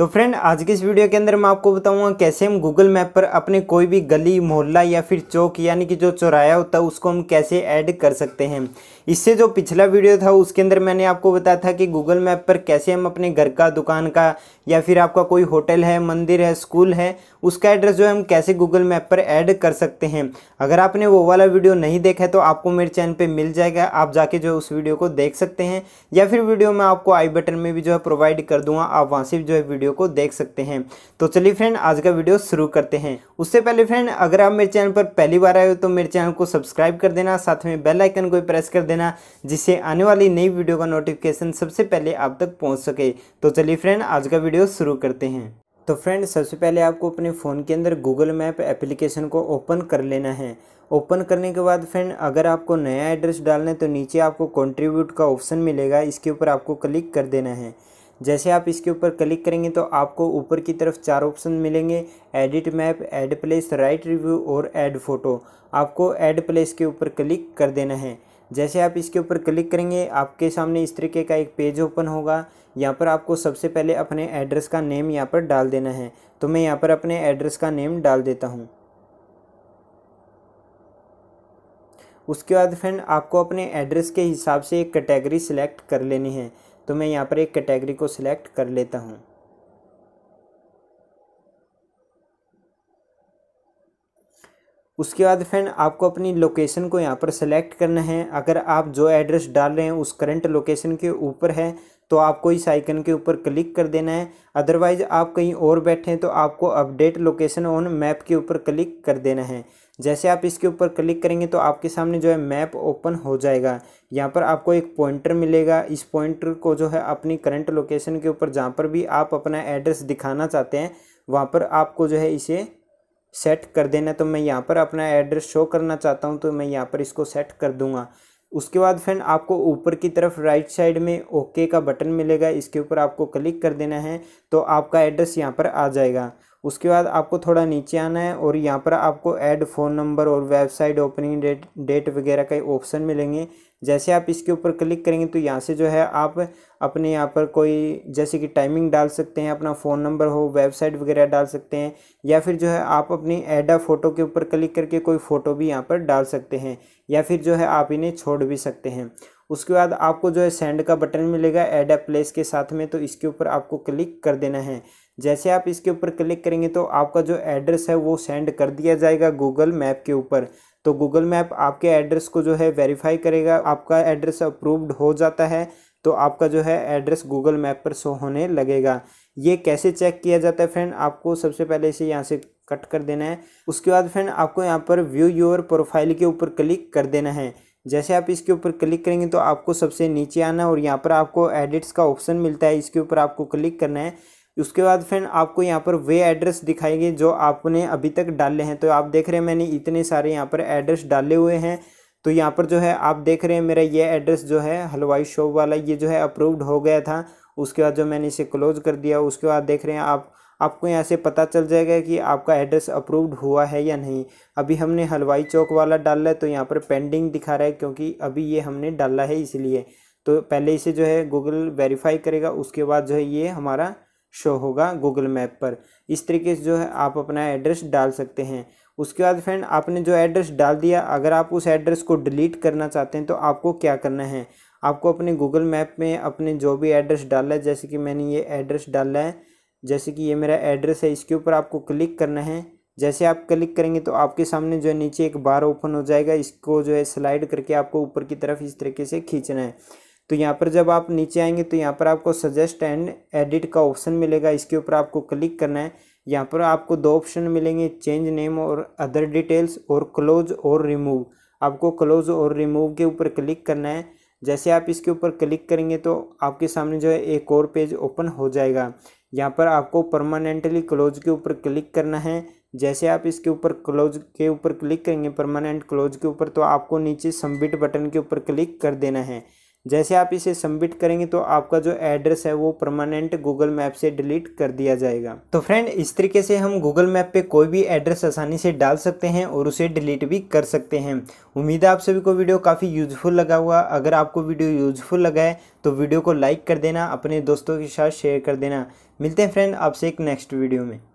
तो फ्रेंड आज की इस वीडियो के अंदर मैं आपको बताऊंगा कैसे हम गूगल मैप पर अपने कोई भी गली मोहल्ला या फिर चौक यानी कि जो चौराया होता है उसको हम कैसे ऐड कर सकते हैं इससे जो पिछला वीडियो था उसके अंदर मैंने आपको बताया था कि गूगल मैप पर कैसे हम अपने घर का दुकान का या फिर आपका कोई होटल है मंदिर है स्कूल है उसका एड्रेस जो है हम कैसे गूगल मैप पर ऐड कर सकते हैं अगर आपने वो वाला वीडियो नहीं देखा है तो आपको मेरे चैनल पर मिल जाएगा आप जाके जो है उस वीडियो को देख सकते हैं या फिर वीडियो मैं आपको आई बटन में भी जो है प्रोवाइड कर दूँगा आप वहाँ से जो है वीडियो वीडियो को देख सकते हैं तो चलिए फ्रेंड आज का वीडियो शुरू करते हैं उससे पहले फ्रेंड अगर आप मेरे चैनल पर पहली बार आए हो तो मेरे चैनल को सब्सक्राइब कर देना साथ में बेल आइकन को प्रेस कर देना जिससे आने वाली नई वीडियो का नोटिफिकेशन सबसे पहले आप तक पहुँच सके तो चलिए फ्रेंड आज का वीडियो शुरू करते हैं तो फ्रेंड सबसे पहले आपको अपने फ़ोन के अंदर गूगल मैप एप्लीकेशन को ओपन कर लेना है ओपन करने के बाद फ्रेंड अगर आपको नया एड्रेस डालना है तो नीचे आपको कंट्रीब्यूट का ऑप्शन मिलेगा इसके ऊपर आपको क्लिक कर देना है जैसे आप इसके ऊपर क्लिक करेंगे तो आपको ऊपर की तरफ चार ऑप्शन मिलेंगे edit map add place write review और एड फोटो आपको एड प्लेस के ऊपर क्लिक कर देना है जैसे आप इसके ऊपर क्लिक करेंगे आपके सामने इस तरीके का एक पेज ओपन होगा यहाँ पर आपको सबसे पहले अपने एड्रेस का नेम यहाँ पर डाल देना है तो मैं यहाँ पर अपने एड्रेस का नेम डाल देता हूँ उसके बाद फ्रेंड आपको अपने एड्रेस के हिसाब से एक कैटेगरी सिलेक्ट कर लेनी है तो मैं यहाँ पर एक कैटेगरी को सिलेक्ट कर लेता हूँ उसके बाद फ्रेंड आपको अपनी लोकेशन को यहाँ पर सेलेक्ट करना है अगर आप जो एड्रेस डाल रहे हैं उस करंट लोकेशन के ऊपर है तो आपको इस आइकन के ऊपर क्लिक कर देना है अदरवाइज आप कहीं और बैठे हैं तो आपको अपडेट लोकेशन ऑन मैप के ऊपर क्लिक कर देना है जैसे आप इसके ऊपर क्लिक करेंगे तो आपके सामने जो है मैप ओपन हो जाएगा यहाँ पर आपको एक पॉइंटर मिलेगा इस पॉइंटर को जो है अपनी करंट लोकेशन के ऊपर जहाँ पर भी आप अपना एड्रेस दिखाना चाहते हैं वहाँ पर आपको जो है इसे सेट कर देना तो मैं यहाँ पर अपना एड्रेस शो करना चाहता हूँ तो मैं यहाँ पर इसको सेट कर दूँगा उसके बाद फ्रेंड आपको ऊपर की तरफ राइट साइड में ओके का बटन मिलेगा इसके ऊपर आपको क्लिक कर देना है तो आपका एड्रेस यहाँ पर आ जाएगा उसके बाद आपको थोड़ा नीचे आना है और यहाँ पर आपको ऐड फ़ोन नंबर और वेबसाइट ओपनिंग डेट डेट वगैरह का ऑप्शन मिलेंगे जैसे आप इसके ऊपर क्लिक करेंगे तो यहाँ से जो है आप अपने यहाँ पर कोई जैसे कि टाइमिंग डाल सकते हैं अपना फ़ोन नंबर हो वेबसाइट वगैरह डाल सकते हैं या फिर जो है आप अपनी एडा फ़ोटो के ऊपर क्लिक करके कोई फ़ोटो भी यहाँ पर डाल सकते हैं या फिर जो है आप इन्हें छोड़ भी सकते हैं उसके बाद आपको जो है सेंड का बटन मिलेगा एड प्लेस के साथ में तो इसके ऊपर आपको क्लिक कर देना है जैसे आप इसके ऊपर क्लिक करेंगे तो आपका जो एड्रेस है वो सेंड कर दिया जाएगा गूगल मैप के ऊपर तो गूगल मैप आपके एड्रेस को जो है वेरीफाई करेगा आपका एड्रेस अप्रूव्ड हो जाता है तो आपका जो है एड्रेस गूगल मैप पर शो होने लगेगा ये कैसे चेक किया जाता है फ्रेंड आपको सबसे पहले इसे यहाँ से कट कर देना है उसके बाद फ्रेंड आपको यहाँ पर व्यू योर प्रोफाइल के ऊपर क्लिक कर देना है जैसे आप इसके ऊपर क्लिक करेंगे तो आपको सबसे नीचे आना है और यहाँ पर आपको एडिट्स का ऑप्शन मिलता है इसके ऊपर आपको क्लिक करना है उसके बाद फ्रेंड आपको यहाँ पर वे एड्रेस दिखाएंगे जो आपने अभी तक डाले हैं तो आप देख रहे हैं मैंने इतने सारे यहाँ पर एड्रेस डाले हुए हैं तो यहाँ पर जो है आप देख रहे हैं मेरा ये एड्रेस जो है हलवाई शॉप वाला ये जो है अप्रूव्ड हो गया था उसके बाद जो मैंने इसे क्लोज कर दिया उसके बाद देख रहे हैं आप आपको यहाँ से पता चल जाएगा कि आपका एड्रेस अप्रूव्ड हुआ है या नहीं अभी हमने हलवाई चौक वाला डाला है तो यहाँ पर पेंडिंग दिखा रहा है क्योंकि अभी ये हमने डाला है इसलिए तो पहले इसे जो है गूगल वेरीफाई करेगा उसके बाद जो है ये हमारा शो होगा गूगल मैप पर इस तरीके से जो है आप अपना एड्रेस डाल सकते हैं उसके बाद फ्रेंड आपने जो एड्रेस डाल दिया अगर आप उस एड्रेस को डिलीट करना चाहते हैं तो आपको क्या करना है आपको अपने गूगल मैप में अपने जो भी एड्रेस डाला है जैसे कि मैंने ये एड्रेस डाला है जैसे कि ये मेरा एड्रेस है इसके ऊपर आपको क्लिक करना है जैसे आप क्लिक करेंगे तो आपके सामने जो है नीचे एक बार ओपन हो जाएगा इसको जो है स्लाइड करके आपको ऊपर की तरफ इस तरीके से खींचना है तो यहाँ पर जब आप नीचे आएंगे तो यहाँ पर आपको सजेस्ट एंड एडिट का ऑप्शन मिलेगा इसके ऊपर आपको क्लिक करना है यहाँ पर आपको दो ऑप्शन मिलेंगे चेंज नेम और अदर डिटेल्स और क्लोज और रिमूव आपको क्लोज और रिमूव के ऊपर क्लिक करना है जैसे आप इसके ऊपर क्लिक करेंगे तो आपके सामने जो है एक और पेज ओपन हो जाएगा यहाँ पर आपको परमानेंटली क्लोज के ऊपर क्लिक करना है जैसे आप इसके ऊपर क्लोज के ऊपर क्लिक करेंगे परमानेंट क्लोज के ऊपर तो आपको नीचे सबमिट बटन के ऊपर क्लिक कर देना है जैसे आप इसे सबमिट करेंगे तो आपका जो एड्रेस है वो परमानेंट गूगल मैप से डिलीट कर दिया जाएगा तो फ्रेंड इस तरीके से हम गूगल मैप पे कोई भी एड्रेस आसानी से डाल सकते हैं और उसे डिलीट भी कर सकते हैं उम्मीद है आप सभी को वीडियो काफ़ी यूजफुल लगा हुआ अगर आपको वीडियो यूजफुल लगा है तो वीडियो को लाइक कर देना अपने दोस्तों के साथ शेयर कर देना मिलते हैं फ्रेंड आपसे एक नेक्स्ट वीडियो में